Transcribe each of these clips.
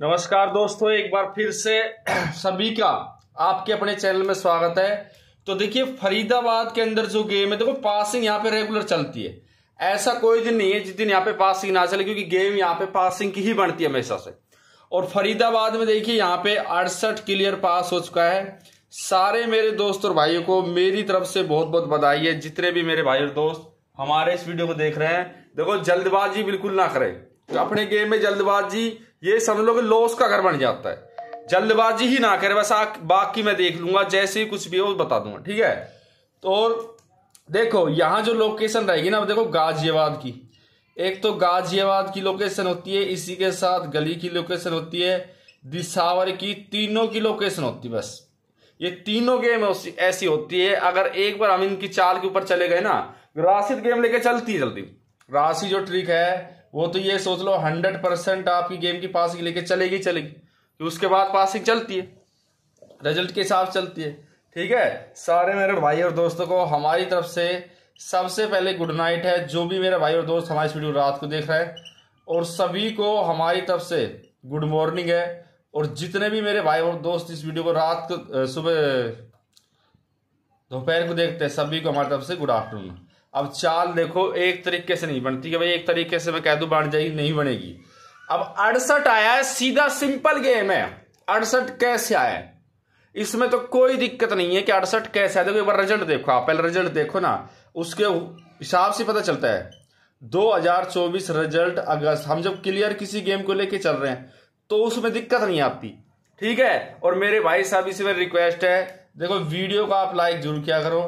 नमस्कार दोस्तों एक बार फिर से सभी का आपके अपने चैनल में स्वागत है तो देखिए फरीदाबाद के अंदर जो गेम है देखो तो पासिंग यहाँ पे रेगुलर चलती है ऐसा कोई दिन नहीं है जिस दिन यहाँ पे पासिंग ना चले क्योंकि गेम यहाँ पे पासिंग की ही बनती है हमेशा से और फरीदाबाद में देखिए यहाँ पे अड़सठ क्लियर पास हो चुका है सारे मेरे दोस्त और भाइयों को मेरी तरफ से बहुत बहुत बधाई है जितने भी मेरे भाई और दोस्त हमारे इस वीडियो को देख रहे हैं देखो जल्दबाजी बिल्कुल ना करें तो अपने गेम में जल्दबाजी ये समझ लो कि लॉस का घर बन जाता है जल्दबाजी ही ना करे बस बाकी मैं देख लूंगा जैसे ही कुछ भी हो बता दूंगा ठीक है तो और देखो यहाँ जो लोकेशन रहेगी ना देखो गाजियाबाद की एक तो गाजियाबाद की लोकेशन होती है इसी के साथ गली की लोकेशन होती है दिसावर की तीनों की लोकेशन होती है बस ये तीनों गेम ऐसी होती है अगर एक बार हम इनकी चाल के ऊपर चले गए ना राशि गेम लेके चलती है जल्दी राशि जो ट्रिक है वो तो ये सोच लो हंड्रेड परसेंट आपकी गेम की पासिंग लेके चलेगी चलेगी कि उसके बाद पासिंग चलती है रिजल्ट के हिसाब चलती है ठीक है सारे मेरे भाई और दोस्तों को हमारी तरफ से सबसे पहले गुड नाइट है जो भी मेरा भाई और दोस्त हमारी वीडियो रात को देख रहा है और सभी को हमारी तरफ से गुड मॉर्निंग है और जितने भी मेरे भाई और दोस्त इस वीडियो को रात को सुबह दोपहर को देखते हैं सभी को हमारी तरफ से गुड आफ्टरनून अब चाल देखो एक तरीके से नहीं बनती है भाई एक तरीके से मैं कह दू बन जाएगी नहीं बनेगी अब अड़सठ आया है सीधा सिंपल गेम है अड़सठ कैसे आया है इसमें तो कोई दिक्कत नहीं है कि अड़सठ कैसे आया देखो एक बार रिजल्ट देखो आप पहले रिजल्ट देखो ना उसके हिसाब से पता चलता है 2024 रिजल्ट अगस्त हम जब क्लियर किसी गेम को लेके चल रहे हैं तो उसमें दिक्कत नहीं आती ठीक है और मेरे भाई साहब इसमें रिक्वेस्ट है देखो वीडियो को आप लाइक जरूर किया करो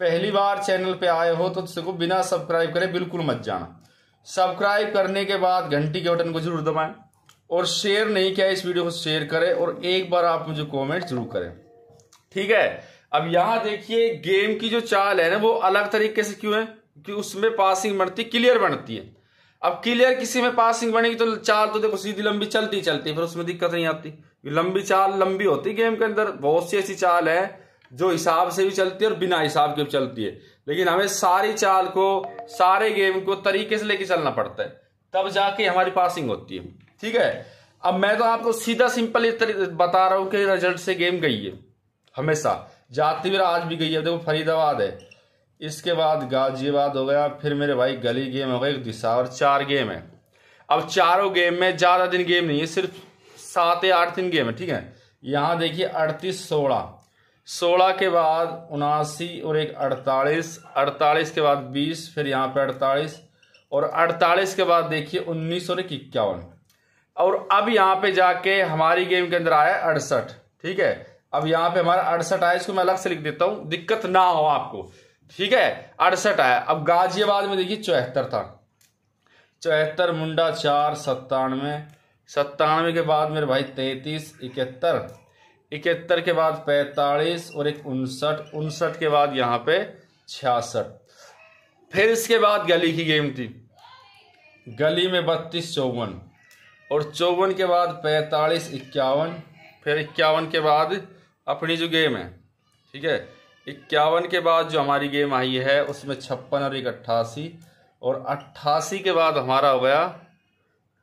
पहली बार चैनल पे आए हो तो इसको बिना सब्सक्राइब करे बिल्कुल मत जाना सब्सक्राइब करने के बाद घंटी के बटन को जरूर दबाएं और शेयर नहीं किया इस वीडियो को शेयर करें और एक बार आप मुझे कमेंट जरूर करें ठीक है अब यहां देखिए गेम की जो चाल है ना वो अलग तरीके से क्यों है कि उसमें पासिंग बनती क्लियर बनती है अब क्लियर किसी में पासिंग बनेगी तो चाल तो देखो सीधी लंबी चलती चलती फिर उसमें दिक्कत नहीं आती लंबी चाल लंबी होती गेम के अंदर बहुत सी ऐसी चाल है जो हिसाब से भी चलती है और बिना हिसाब के भी चलती है लेकिन हमें सारी चाल को सारे गेम को तरीके से लेके चलना पड़ता है तब जाके हमारी पासिंग होती है ठीक है अब मैं तो आपको सीधा सिंपल इस बता रहा हूँ कि रिजल्ट से गेम गई है हमेशा जाती भी आज भी गई है देखो फरीदाबाद है इसके बाद गाजियाबाद हो गया फिर मेरे भाई गली गेम हो गया दिशा और चार गेम है अब चारों गेम में ज़्यादा दिन गेम नहीं है सिर्फ सात या आठ दिन गेम है ठीक है यहाँ देखिए अड़तीस सोलह सोलह के बाद उनासी और एक अड़तालीस अड़तालीस के बाद बीस फिर यहाँ पे अड़तालीस और अड़तालीस के बाद देखिए उन्नीस और एक इक्यावन और अब यहाँ पे जाके हमारी गेम के अंदर आया अड़सठ ठीक है अब यहाँ पे हमारा अड़सठ आया इसको मैं अलग से लिख देता हूँ दिक्कत ना हो आपको ठीक है अड़सठ आया अब गाजियाबाद में देखिए चौहत्तर था चौहत्तर मुंडा चार सत्तानवे सत्तानवे के बाद मेरे भाई तैतीस इकहत्तर इकहत्तर के बाद पैंतालीस और एक उनसठ उनसठ के बाद यहाँ पे छियासठ फिर इसके बाद गली की गेम थी गली में बत्तीस चौवन और चौवन के बाद पैंतालीस इक्यावन फिर इक्यावन के बाद अपनी जो गेम है ठीक है इक्यावन के बाद जो हमारी गेम आई है उसमें छप्पन और एक अट्ठासी और अट्ठासी के बाद हमारा हो गया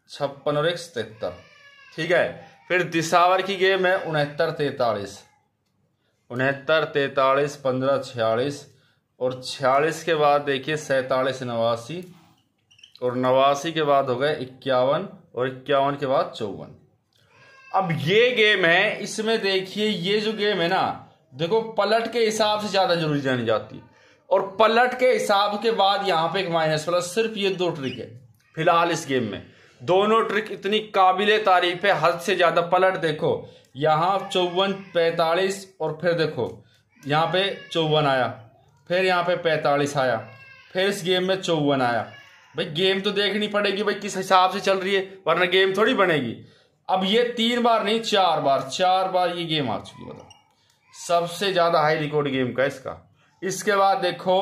छप्पन और एक सतहत्तर ठीक है फिर दिसावर की गेम है उनहत्तर तैतालीस उनहत्तर तैतालीस पंद्रह छियालीस और छियालीस के बाद देखिए सैतालीस नवासी और नवासी के बाद हो गए इक्यावन और इक्यावन के बाद चौवन अब ये गेम है इसमें देखिए ये जो गेम है ना देखो पलट के हिसाब से ज़्यादा जरूरी जानी जाती और पलट के हिसाब के बाद यहाँ पे एक माइनस प्लस सिर्फ ये दो ट्रिक है फिलहाल इस गेम में दोनों ट्रिक इतनी काबिल तारीफ है हद से ज़्यादा पलट देखो यहाँ चौवन पैंतालीस और फिर देखो यहाँ पे चौवन आया फिर यहाँ पे पैंतालीस आया फिर इस गेम में चौवन आया भाई गेम तो देखनी पड़ेगी भाई किस हिसाब से चल रही है वरना गेम थोड़ी बनेगी अब ये तीन बार नहीं चार बार चार बार ये गेम आ चुकी है सबसे ज़्यादा हाई रिकॉर्ड गेम का इसका इसके बाद देखो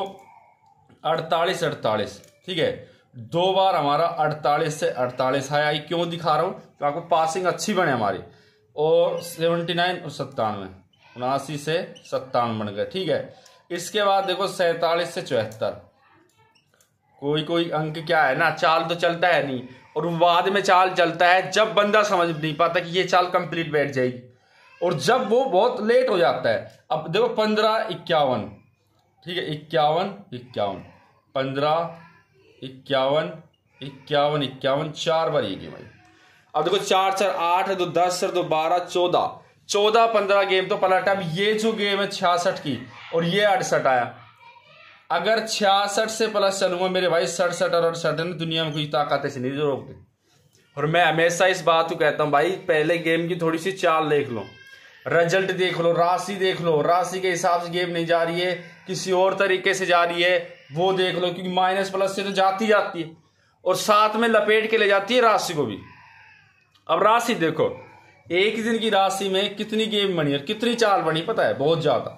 अड़तालीस अड़तालीस ठीक है दो बार हमारा 48 से 48 हाई आई क्यों दिखा रहा हूँ तो आपको पासिंग अच्छी बने हमारी और 79 और सत्तानवे उनासी से सत्तावन बन गए ठीक है इसके बाद देखो सैतालीस से चौहत्तर कोई कोई अंक क्या है ना चाल तो चलता है नहीं और बाद में चाल चलता है जब बंदा समझ नहीं पाता कि ये चाल कंप्लीट बैठ जाएगी और जब वो बहुत लेट हो जाता है अब देखो पंद्रह इक्यावन ठीक है इक्यावन इक्यावन पंद्रह इक्यावन इक्यावन इक्यावन चार बार ये गेम आई अब देखो चार चार आठ दो दस दो बारह चौदह चौदह पंद्रह गेम तो पलटा ये जो गेम है छियासठ की और ये अड़सठ आया अगर छियासठ से प्लस चलूंगा मेरे भाई सड़सठ और अड़सठ दुनिया में कुछ ताकत ऐसी नहीं रोकते और मैं हमेशा इस बात को कहता हूँ भाई पहले गेम की थोड़ी सी चाल देख लो रिजल्ट देख लो राशि देख लो राशि के हिसाब से गेम नहीं जा रही है किसी और तरीके से जा रही है वो देख लो क्योंकि माइनस प्लस से तो जाती जाती है और साथ में लपेट के ले जाती है राशि को भी अब राशि देखो एक दिन की राशि में कितनी गेम बनी और कितनी चाल बनी पता है बहुत ज़्यादा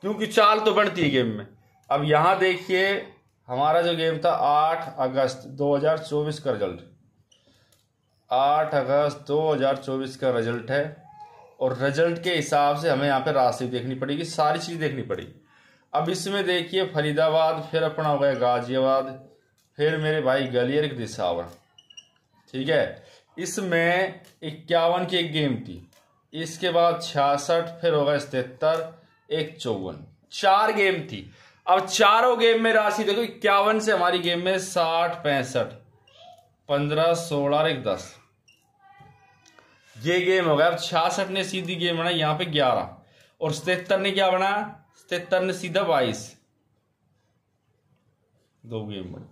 क्योंकि चाल तो बढ़ती है गेम में अब यहां देखिए हमारा जो गेम था आठ अगस्त दो हजार चौबीस का रिजल्ट आठ अगस्त दो हजार चौबीस का रिजल्ट है और रिजल्ट के हिसाब से हमें यहाँ पे राशि देखनी पड़ेगी सारी चीज़ देखनी पड़ेगी अब इसमें देखिए फरीदाबाद फिर अपना हो गया गाजियाबाद फिर मेरे भाई ग्वालियर की दिशावर ठीक है इसमें इक्यावन की एक गेम थी इसके बाद छियासठ फिर होगा सतहत्तर एक चौवन चार गेम थी अब चारों गेम में राशि देखो इक्यावन से हमारी गेम में साठ पैंसठ पंद्रह सोलह और एक दस ये गेम हो गया अब छियासठ ने सीधी गेम बनाई यहाँ पे ग्यारह और सतहत्तर ने क्या बनाया ਤੇ सीधा बाईस दो गेम में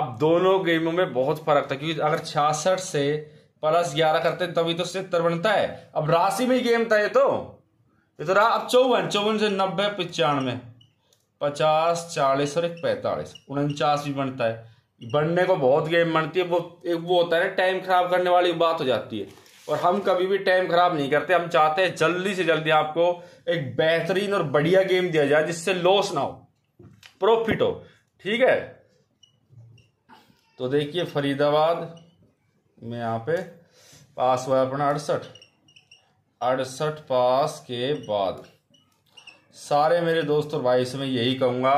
अब दोनों गेमों में बहुत फर्क था क्योंकि अगर छियासठ से प्लस ग्यारह करते तभी तो सितर बनता है अब राशि में गेम था ये तो ये तो रहा अब चौवन चौवन से नब्बे पचानवे पचास चालीस और एक पैंतालीस उनचास भी बनता है बनने को बहुत गेम बनती है वो एक वो होता है ना टाइम खराब करने वाली बात हो जाती है और हम कभी भी टाइम ख़राब नहीं करते हम चाहते हैं जल्दी से जल्दी आपको एक बेहतरीन और बढ़िया गेम दिया जाए जिससे लॉस ना हो प्रॉफिट हो ठीक है तो देखिए फरीदाबाद में यहाँ पे पास हुआ अपना अड़सठ अड़सठ पास के बाद सारे मेरे दोस्त और भाई से मैं यही कहूँगा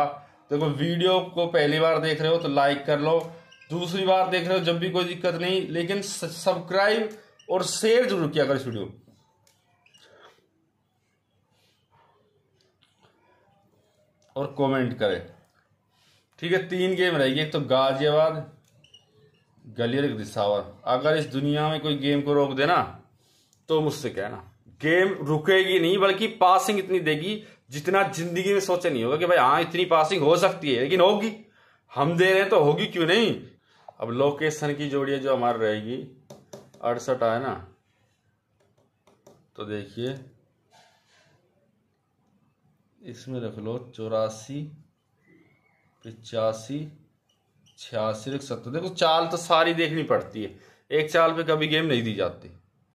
देखो वीडियो को पहली बार देख रहे हो तो लाइक कर लो दूसरी बार देख रहे हो जब भी कोई दिक्कत नहीं लेकिन सब्सक्राइब और शेयर जरूर किया कर इस वीडियो और कमेंट करें ठीक है तीन गेम रहेगी एक तो गाजियाबाद गलियर दिसावर अगर इस दुनिया में कोई गेम को रोक देना तो मुझसे कहना गेम रुकेगी नहीं बल्कि पासिंग इतनी देगी जितना जिंदगी में सोचा नहीं होगा कि भाई हाँ इतनी पासिंग हो सकती है लेकिन होगी हम दे रहे हैं तो होगी क्यों नहीं अब लोकेशन की जोड़ी जो हमारी रहेगी अड़सठ आए ना तो देखिए इसमें रख लो चौरासी पचासी छियासी रख सत्तर देखो चाल तो सारी देखनी पड़ती है एक चाल पे कभी गेम नहीं दी जाती